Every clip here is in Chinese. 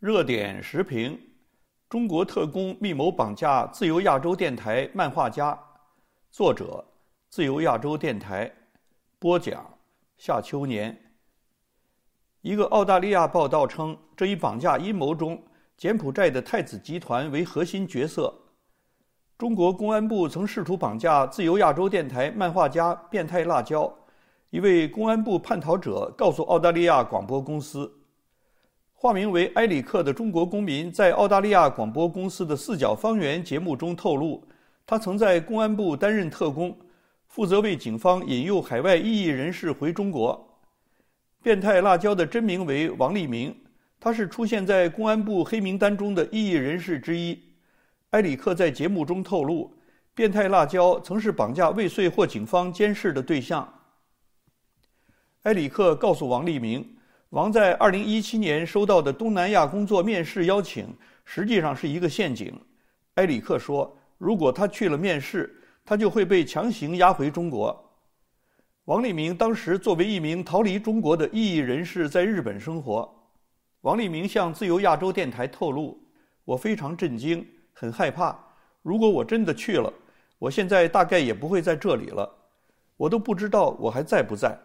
热点时评：中国特工密谋绑架自由亚洲电台漫画家。作者：自由亚洲电台。播讲：夏秋年。一个澳大利亚报道称，这一绑架阴谋中，柬埔寨的太子集团为核心角色。中国公安部曾试图绑架自由亚洲电台漫画家“变态辣椒”。一位公安部叛逃者告诉澳大利亚广播公司。化名为埃里克的中国公民在澳大利亚广播公司的四角方圆节目中透露，他曾在公安部担任特工，负责为警方引诱海外异议人士回中国。变态辣椒的真名为王立明，他是出现在公安部黑名单中的异议人士之一。埃里克在节目中透露，变态辣椒曾是绑架未遂或警方监视的对象。埃里克告诉王立明。王在二零一七年收到的东南亚工作面试邀请，实际上是一个陷阱。埃里克说：“如果他去了面试，他就会被强行押回中国。”王立明当时作为一名逃离中国的异议人士，在日本生活。王立明向自由亚洲电台透露：“我非常震惊，很害怕。如果我真的去了，我现在大概也不会在这里了。我都不知道我还在不在。”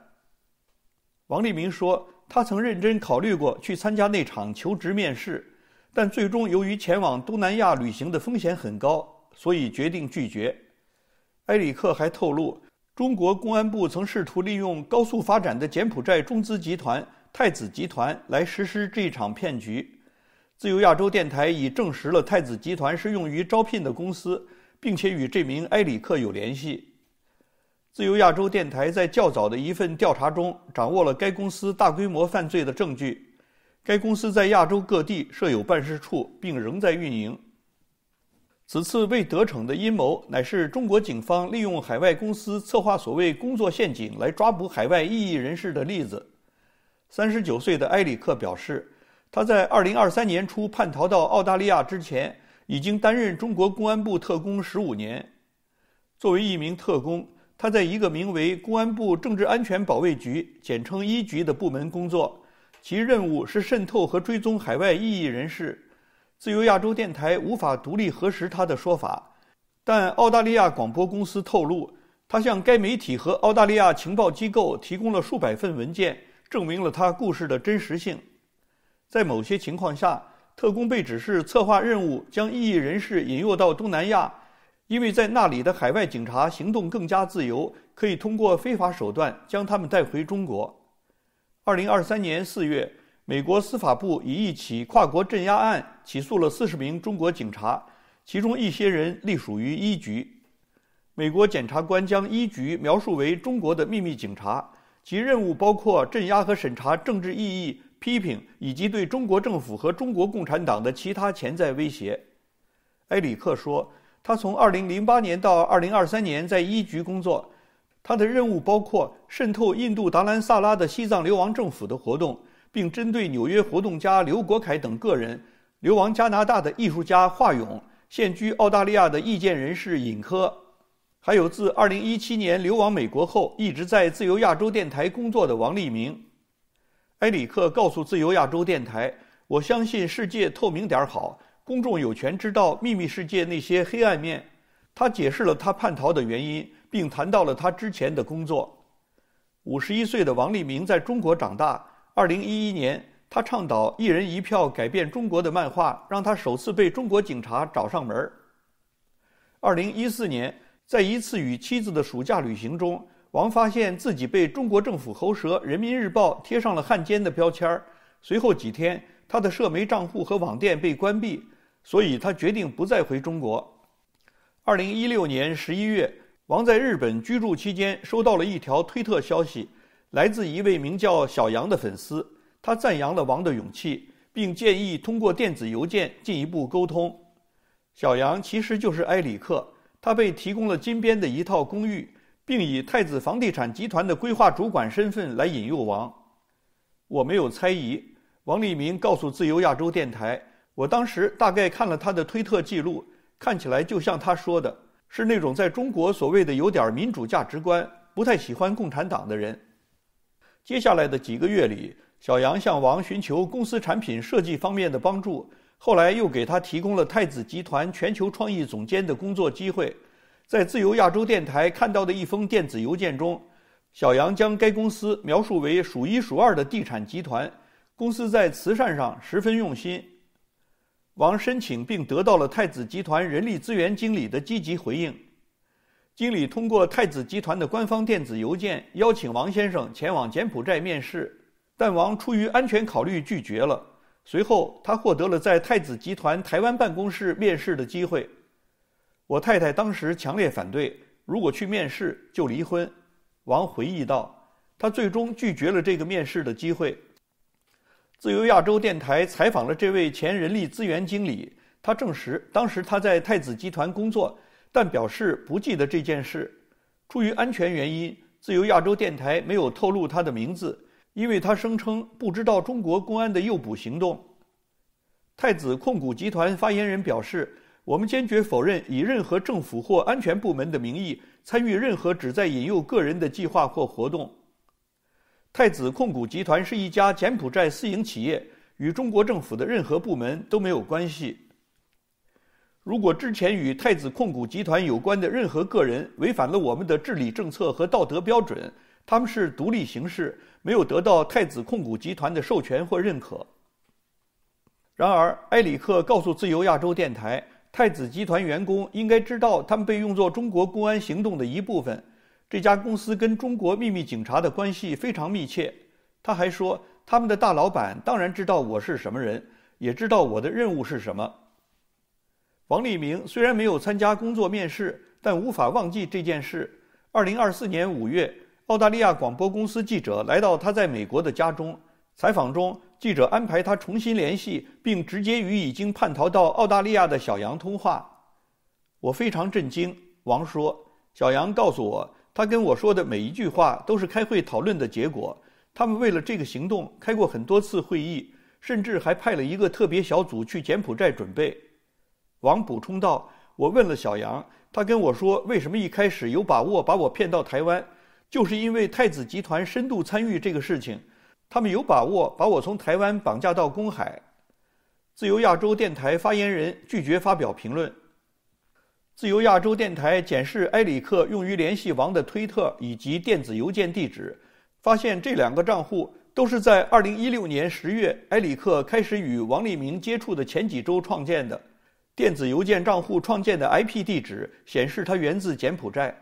王立明说。他曾认真考虑过去参加那场求职面试，但最终由于前往东南亚旅行的风险很高，所以决定拒绝。埃里克还透露，中国公安部曾试图利用高速发展的柬埔寨中资集团“太子集团”来实施这一场骗局。自由亚洲电台已证实了“太子集团”是用于招聘的公司，并且与这名埃里克有联系。自由亚洲电台在较早的一份调查中掌握了该公司大规模犯罪的证据。该公司在亚洲各地设有办事处，并仍在运营。此次未得逞的阴谋，乃是中国警方利用海外公司策划所谓“工作陷阱”来抓捕海外异议人士的例子。三十九岁的埃里克表示，他在二零二三年初叛逃到澳大利亚之前，已经担任中国公安部特工十五年。作为一名特工，他在一个名为公安部政治安全保卫局（简称一局）的部门工作，其任务是渗透和追踪海外异议人士。自由亚洲电台无法独立核实他的说法，但澳大利亚广播公司透露，他向该媒体和澳大利亚情报机构提供了数百份文件，证明了他故事的真实性。在某些情况下，特工被指示策划任务，将异议人士引诱到东南亚。因为在那里的海外警察行动更加自由，可以通过非法手段将他们带回中国。二零二三年四月，美国司法部以一起跨国镇压案起诉了四十名中国警察，其中一些人隶属于一局。美国检察官将一局描述为中国的秘密警察，其任务包括镇压和审查政治异议、批评以及对中国政府和中国共产党的其他潜在威胁。埃里克说。他从2008年到2023年在一局工作，他的任务包括渗透印度达兰萨拉的西藏流亡政府的活动，并针对纽约活动家刘国凯等个人，流亡加拿大的艺术家华勇，现居澳大利亚的意见人士尹科，还有自2017年流亡美国后一直在自由亚洲电台工作的王立明。埃里克告诉自由亚洲电台：“我相信世界透明点儿好。”公众有权知道秘密世界那些黑暗面。他解释了他叛逃的原因，并谈到了他之前的工作。五十一岁的王立明在中国长大。二零一一年，他倡导“一人一票”改变中国的漫画，让他首次被中国警察找上门二零一四年，在一次与妻子的暑假旅行中，王发现自己被中国政府喉舌《人民日报》贴上了“汉奸”的标签儿。随后几天，他的社媒账户和网店被关闭。所以他决定不再回中国。二零一六年十一月，王在日本居住期间，收到了一条推特消息，来自一位名叫小杨的粉丝。他赞扬了王的勇气，并建议通过电子邮件进一步沟通。小杨其实就是埃里克，他被提供了金边的一套公寓，并以太子房地产集团的规划主管身份来引诱王。我没有猜疑，王立明告诉自由亚洲电台。我当时大概看了他的推特记录，看起来就像他说的，是那种在中国所谓的有点民主价值观、不太喜欢共产党的人。接下来的几个月里，小杨向王寻求公司产品设计方面的帮助，后来又给他提供了太子集团全球创意总监的工作机会。在自由亚洲电台看到的一封电子邮件中，小杨将该公司描述为数一数二的地产集团，公司在慈善上十分用心。王申请并得到了太子集团人力资源经理的积极回应。经理通过太子集团的官方电子邮件邀请王先生前往柬埔寨面试，但王出于安全考虑拒绝了。随后，他获得了在太子集团台湾办公室面试的机会。我太太当时强烈反对，如果去面试就离婚。王回忆道：“他最终拒绝了这个面试的机会。”自由亚洲电台采访了这位前人力资源经理，他证实当时他在太子集团工作，但表示不记得这件事。出于安全原因，自由亚洲电台没有透露他的名字，因为他声称不知道中国公安的诱捕行动。太子控股集团发言人表示：“我们坚决否认以任何政府或安全部门的名义参与任何旨在引诱个人的计划或活动。”太子控股集团是一家柬埔寨私营企业，与中国政府的任何部门都没有关系。如果之前与太子控股集团有关的任何个人违反了我们的治理政策和道德标准，他们是独立行事，没有得到太子控股集团的授权或认可。然而，埃里克告诉自由亚洲电台，太子集团员工应该知道，他们被用作中国公安行动的一部分。这家公司跟中国秘密警察的关系非常密切。他还说，他们的大老板当然知道我是什么人，也知道我的任务是什么。王立明虽然没有参加工作面试，但无法忘记这件事。二零二四年五月，澳大利亚广播公司记者来到他在美国的家中采访中，记者安排他重新联系并直接与已经叛逃到澳大利亚的小杨通话。我非常震惊，王说，小杨告诉我。他跟我说的每一句话都是开会讨论的结果。他们为了这个行动开过很多次会议，甚至还派了一个特别小组去柬埔寨准备。王补充道：“我问了小杨，他跟我说，为什么一开始有把握把我骗到台湾，就是因为太子集团深度参与这个事情，他们有把握把我从台湾绑架到公海。”自由亚洲电台发言人拒绝发表评论。自由亚洲电台检视埃里克用于联系王的推特以及电子邮件地址，发现这两个账户都是在2016年十月埃里克开始与王立明接触的前几周创建的。电子邮件账户创建的 IP 地址显示它源自柬埔寨。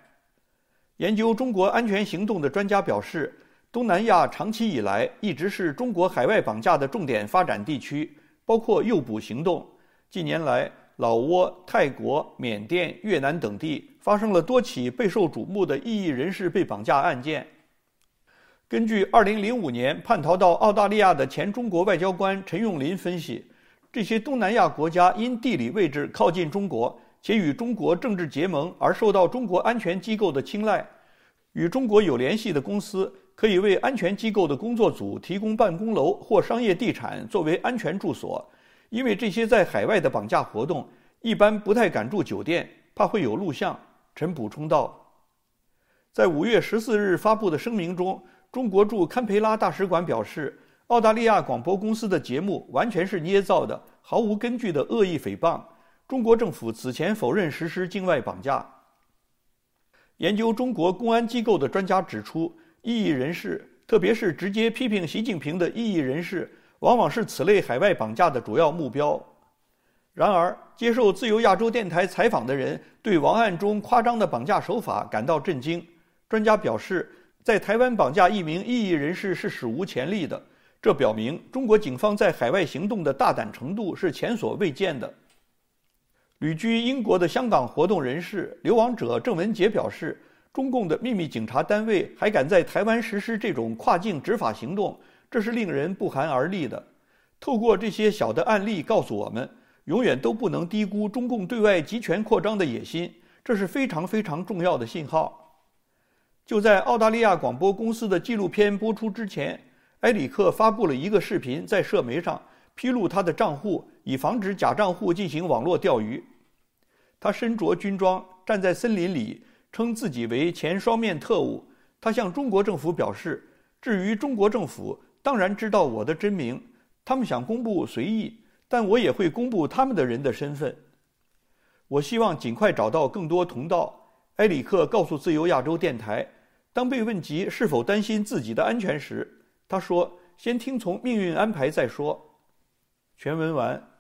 研究中国安全行动的专家表示，东南亚长期以来一直是中国海外绑架的重点发展地区，包括诱捕行动。近年来，老挝、泰国、缅甸、越南等地发生了多起备受瞩目的异议人士被绑架案件。根据2005年叛逃到澳大利亚的前中国外交官陈永林分析，这些东南亚国家因地理位置靠近中国且与中国政治结盟而受到中国安全机构的青睐。与中国有联系的公司可以为安全机构的工作组提供办公楼或商业地产作为安全住所。因为这些在海外的绑架活动一般不太敢住酒店，怕会有录像。陈补充道，在五月十四日发布的声明中，中国驻堪培拉大使馆表示，澳大利亚广播公司的节目完全是捏造的、毫无根据的恶意诽谤。中国政府此前否认实施境外绑架。研究中国公安机构的专家指出，异议人士，特别是直接批评习近平的异议人士。往往是此类海外绑架的主要目标。然而，接受自由亚洲电台采访的人对王案中夸张的绑架手法感到震惊。专家表示，在台湾绑架一名异议人士是史无前例的，这表明中国警方在海外行动的大胆程度是前所未见的。旅居英国的香港活动人士、流亡者郑文杰表示，中共的秘密警察单位还敢在台湾实施这种跨境执法行动。这是令人不寒而栗的。透过这些小的案例，告诉我们永远都不能低估中共对外集权扩张的野心，这是非常非常重要的信号。就在澳大利亚广播公司的纪录片播出之前，埃里克发布了一个视频在社媒上披露他的账户，以防止假账户进行网络钓鱼。他身着军装站在森林里，称自己为前双面特务。他向中国政府表示，至于中国政府。当然知道我的真名，他们想公布随意，但我也会公布他们的人的身份。我希望尽快找到更多同道。埃里克告诉自由亚洲电台，当被问及是否担心自己的安全时，他说：“先听从命运安排再说。”全文完。